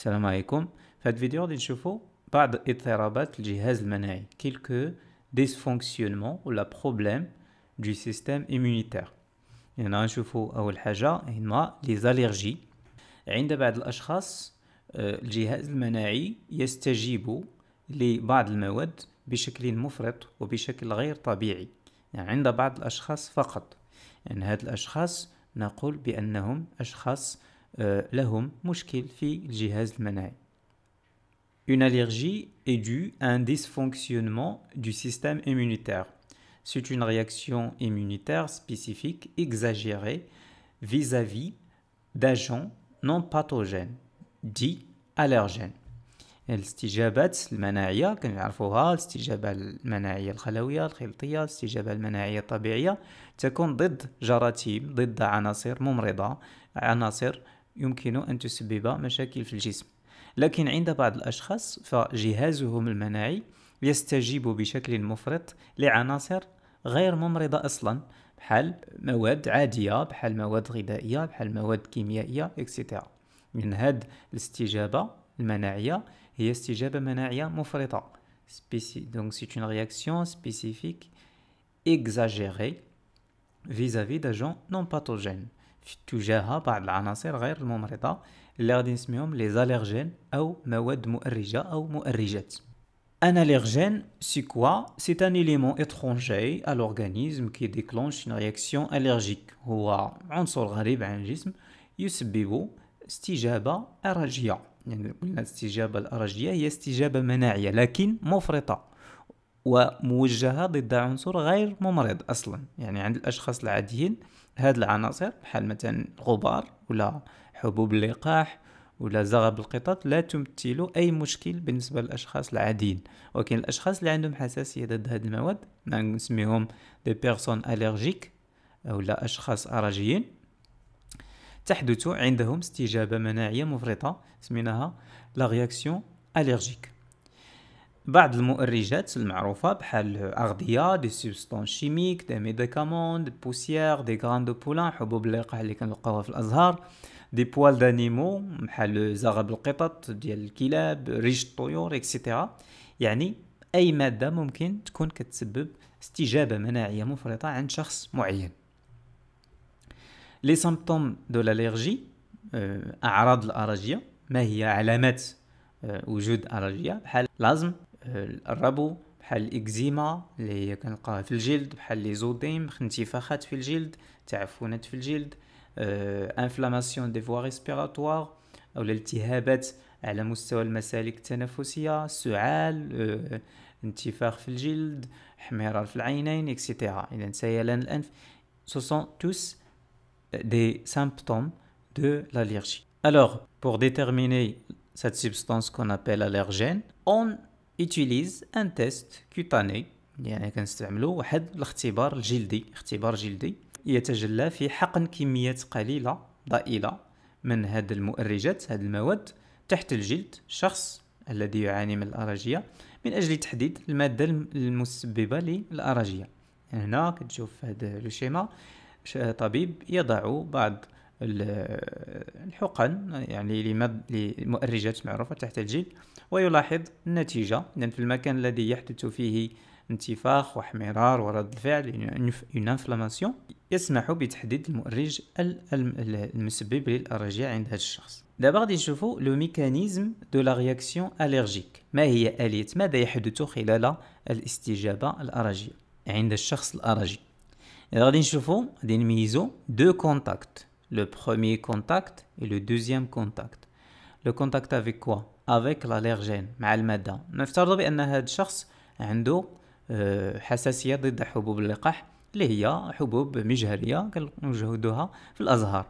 السلام عليكم في هذا الفيديو غادي نشوفوا بعض اضطرابات الجهاز المناعي كيلكو ديسفونكسيونمون ولا بروبليم دو سيستيم ايمونيتير يعني غنشوفوا اول حاجه هما لي زاليرجي عند بعض الاشخاص آه، الجهاز المناعي يستجيب لبعض المواد بشكل مفرط وبشكل غير طبيعي يعني عند بعض الاشخاص فقط يعني هاد الاشخاص نقول بانهم اشخاص لهم مشكل في الجهاز المناعي Une allergie est due à un dysfonctionnement du système immunitaire. C'est une réaction immunitaire spécifique exagérée vis-à-vis d'agents non pathogènes, dits allergènes. الاستجابات المناعية كنعرفوها الاستجابة المناعية الخلوية الخلطية الاستجابة المناعية الطبيعية تكون ضد جراثيم ضد عناصر ممرضة عناصر يمكن أن تسبب مشاكل في الجسم لكن عند بعض الأشخاص فجهازهم المناعي يستجيب بشكل مفرط لعناصر غير ممرضة أصلا بحال مواد عادية بحال مواد غذائية بحال مواد كيميائية اكسيتيرا من هاد الاستجابة المناعية هي استجابة مناعية مفرطة دونك سي اون رياكسيون سبيسيفيك اكزاجيري exagérée vis-à-vis d'agents non pathogènes في بعض العناصر غير الممرضة اللي غادي نسميهم لي زاليرجين أو مواد مؤرجة أو مؤرجات Un allergène, سي كوا سي ان اليمون اترونجي ا لورغانيزم كي ديكلونش اون رياكسيون اليرجيك هو عنصر غريب عن الجسم يسبب استجابة أرجية يعني قلنا الاستجابة الأرجية هي استجابة مناعية لكن مفرطة وموجهة ضد عنصر غير ممرض أصلا يعني عند الأشخاص العاديين هاد العناصر بحال مثلا الغبار ولا حبوب اللقاح ولا زغب القطط لا تمثل اي مشكل بالنسبه للاشخاص العاديين ولكن الاشخاص اللي عندهم حساسيه ضد هاد المواد نسميهم دي بيرسون اليرجيك او لا اشخاص اراجيين تحدث عندهم استجابه مناعيه مفرطه سميناها لا رياكسيون اليرجيك بعض المؤرجات المعروفة بحال أغذية دي سيبستون شيميك دي ميديكامون دي بوسيير دي غران دو بولان حبوب اللقاح اللي كنلقاوها في الأزهار دي بوال دانيمو بحال زغب القطط ديال الكلاب ريش الطيور اكسيتيرا يعني أي مادة ممكن تكون كتسبب استجابة مناعية مفرطة عند شخص معين لي سامبتوم دو لاليرجي أعراض الارجيه ما هي علامات آه، وجود ألرجية بحال لازم الربو بحال الاكزيما اللي هي كنلقاها في الجلد بحال لي زوديم انتفاخات في الجلد تعفنات في الجلد انفلاماسيون دي فوا ريسبيراتوار او الالتهابات على مستوى المسالك التنفسيه سعال آه، انتفاخ في الجلد احمرار في العينين اكسيتيرا اذا سيلان الانف سو سون توس دي سامبتوم دو لاليرجي Alors, pour déterminer cette substance qu'on appelle allergène, on utilise ان تيست cutané يعني كنستعملوا واحد الاختبار الجلدي اختبار جلدي يتجلى في حقن كميات قليلة ضئيلة من هذه المؤرجات هذه المواد تحت الجلد الشخص الذي يعاني من الاراجيه من أجل تحديد المادة المسببة للاراجية يعني هنا كتشوف هذا الشيما طبيب يضع بعض الحقن يعني لمؤرجات معروفة تحت الجلد ويلاحظ النتيجة لأن في المكان الذي يحدث فيه انتفاخ واحمرار ورد الفعل اون انفلاماسيون يسمح بتحديد المؤرج المسبب للأرجاء عند هذا الشخص دابا غادي نشوفوا لو ميكانيزم دو لا رياكسيون اليرجيك ما هي اليه ماذا يحدث خلال الاستجابه الارجيه عند الشخص الارجي غادي نشوفوا غادي نميزو دو كونتاكت le premier contact et le deuxième contact le contact avec quoi avec l'allergène مع المادة نفترض بأن هذا الشخص عنده آه، حساسية ضد حبوب اللقاح اللي هي حبوب مجهرية كنوجدوها في الأزهار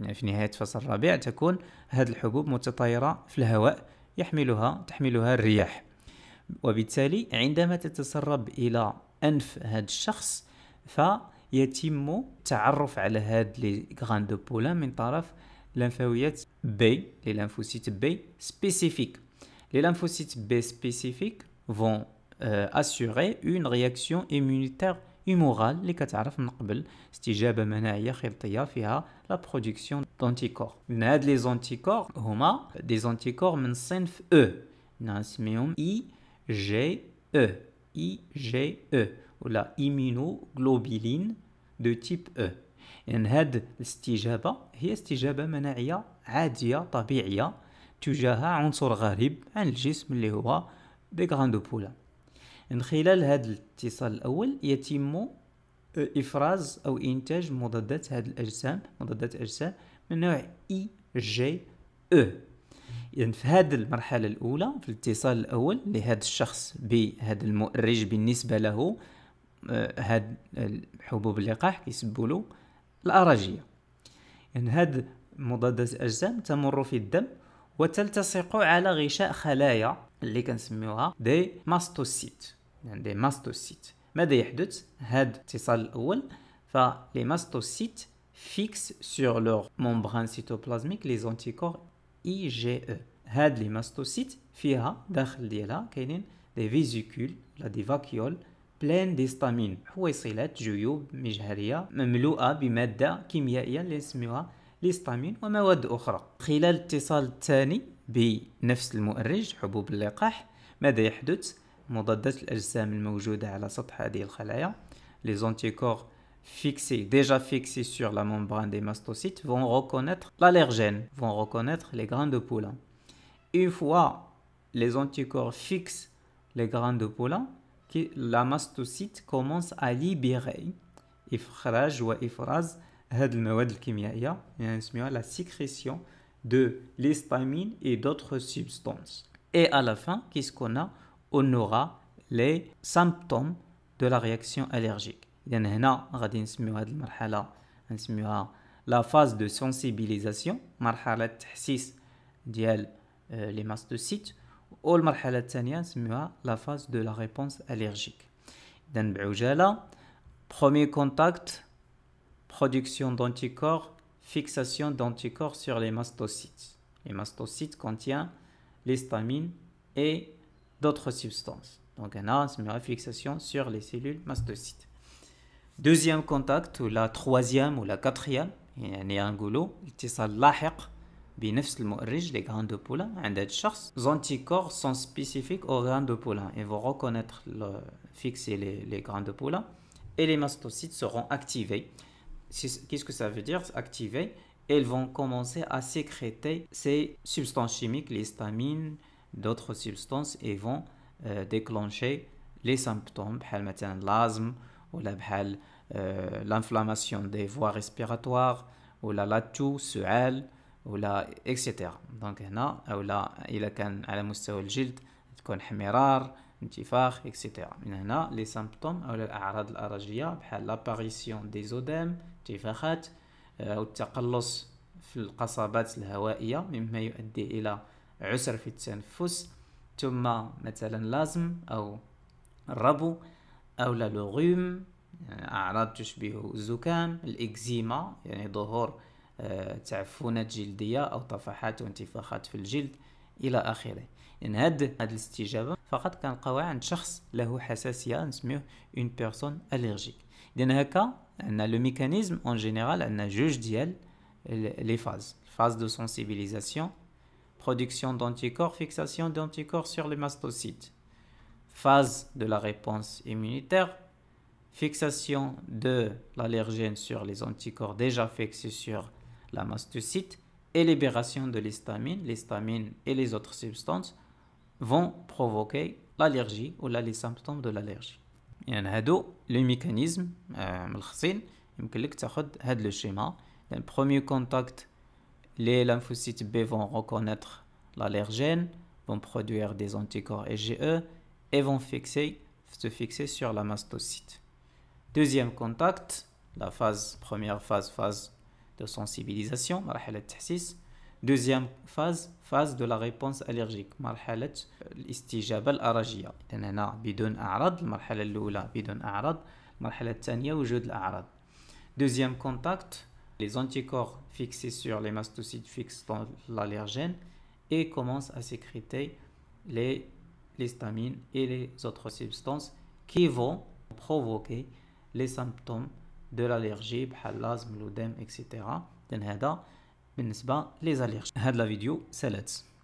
يعني في نهاية فصل الربيع تكون هذه الحبوب متطايرة في الهواء يحملها تحملها الرياح وبالتالي عندما تتسرب إلى أنف هذا الشخص ف Il faut faire le tour de ces grains de poule les lymphocytes B spécifiques. Les lymphocytes B spécifiques vont euh, assurer une réaction immunitaire humorale, les on la production d'anticorps. anticorps avons des anticorps avec le synth E. I, e G, E. e, e. ولا إيمينوغلوبيلين دو تيب أو يعني هاد الاستجابة هي استجابة مناعية عادية طبيعية تجاه عنصر غريب عن الجسم اللي هو دي بولا من خلال هذا الاتصال الأول يتم إفراز أو إنتاج مضادات هذه الأجسام مضادات أجسام من نوع إي جي أو يعني في هذه المرحلة الأولى في الاتصال الأول لهذا الشخص بهذا المؤرج بالنسبة له آه، هاد حبوب اللقاح كيسبوا له الاراجيه يعني هاد مضادات الأجسام تمر في الدم وتلتصق على غشاء خلايا اللي كنسميوها دي ماستوسيت يعني دي ماستوسيت ماذا يحدث هاد الاتصال الأول فلي ماستوسيت فيكس سور لو ممبران سيتوبلازميك لي زونتيكور اي جي او هاد لي ماستوسيت فيها داخل ديالها كاينين دي فيزيكول لا دي فاكيول بلان ديستامين حويصلات جيوب مجهريه مملوءه بماده كيميائيه اللي نسميوها ليستامين ومواد اخرى خلال الاتصال الثاني بنفس المؤرج حبوب اللقاح ماذا يحدث مضادات الاجسام الموجوده على سطح هذه الخلايا لي زونتيكور fixés, déjà fixés sur la membrane des mastocytes, vont reconnaître l'allergène, vont reconnaître les grains de poulain. Une fois les anticorps fixent les grains de poulain, que la mastocyte commence à libérer et la sécrétion de l'histamine et d'autres substances. Et à la fin, qu'est-ce qu'on a On aura les symptômes de la réaction allergique. la هنا غادي نسميو هاد المرحلة نسميوها phase phase sensibilisation sensibilisation مرحلة تحسيس ديال les mastocytes la la phase, de la réponse allergique. premier contact production d'anticorps fixation d'anticorps sur les mastocytes les mastocytes contiennent l'histamine et d'autres substances donc un a une fixation sur les cellules mastocytes deuxième contact ou la troisième ou la quatrième il y a un goulot un لاحق les grandes de poulain. les anticorps sont spécifiques aux او de poules et vont reconnaître fixer les, les de poules et les mastocytes seront activés qu'est-ce que ça veut dire activés Ils vont commencer à sécréter ces substances chimiques l'histamine d'autres substances et vont euh, déclencher les symptômes par l'asthme ou euh, l'inflammation des voies respiratoires ou la toux, sual ولا اكسيتيرا دونك هنا اولا الا كان على مستوى الجلد تكون حمرار انتفاخ اكسيتيرا من هنا لي سامبتوم اولا الاعراض الارجيه بحال لاباريسيون دي زوديم انتفاخات او آه، التقلص في القصبات الهوائيه مما يؤدي الى عسر في التنفس ثم مثلا لازم او الربو او لا لغوم يعني آه، اعراض تشبه الزكام الاكزيما يعني ظهور Tafou nat gilde ya ou tafahat ou antifahat fil gilde il a accéléré. En haide à l'estigé, fakat kankawan kankawan chakz la hou hassasiya n'smu une personne allergique. D'en haka, on a le mécanisme en général, on a juge les phases. Phase de sensibilisation, production d'anticorps, fixation d'anticorps sur les mastocytes. Phase de la réponse immunitaire, fixation de l'allergène sur les anticorps déjà fixés sur la mastocyte et libération de l'histamine, l'histamine et les autres substances vont provoquer l'allergie ou les symptômes de l'allergie. يعني هادو le le mécanisme, euh, premier contact les lymphocytes لو شيما Le premier contact, les l'allergène vont produire des anticorps IgE et vont fixer, se fixer sur la mastocyte. Deuxième contact, la phase, première phase, phase de sensibilisation, Deuxième phase, phase de la réponse allergique, Deuxième contact, les anticorps fixés sur les mastocytes fixent dans l'allergène et commencent à sécréter les l'histamine et les autres substances qui vont provoquer les symptômes دو لاليرجي بحال لازم لودام اكسيتيرا لان هذا بالنسبه لي زاليرجي هاد لا فيديو سالات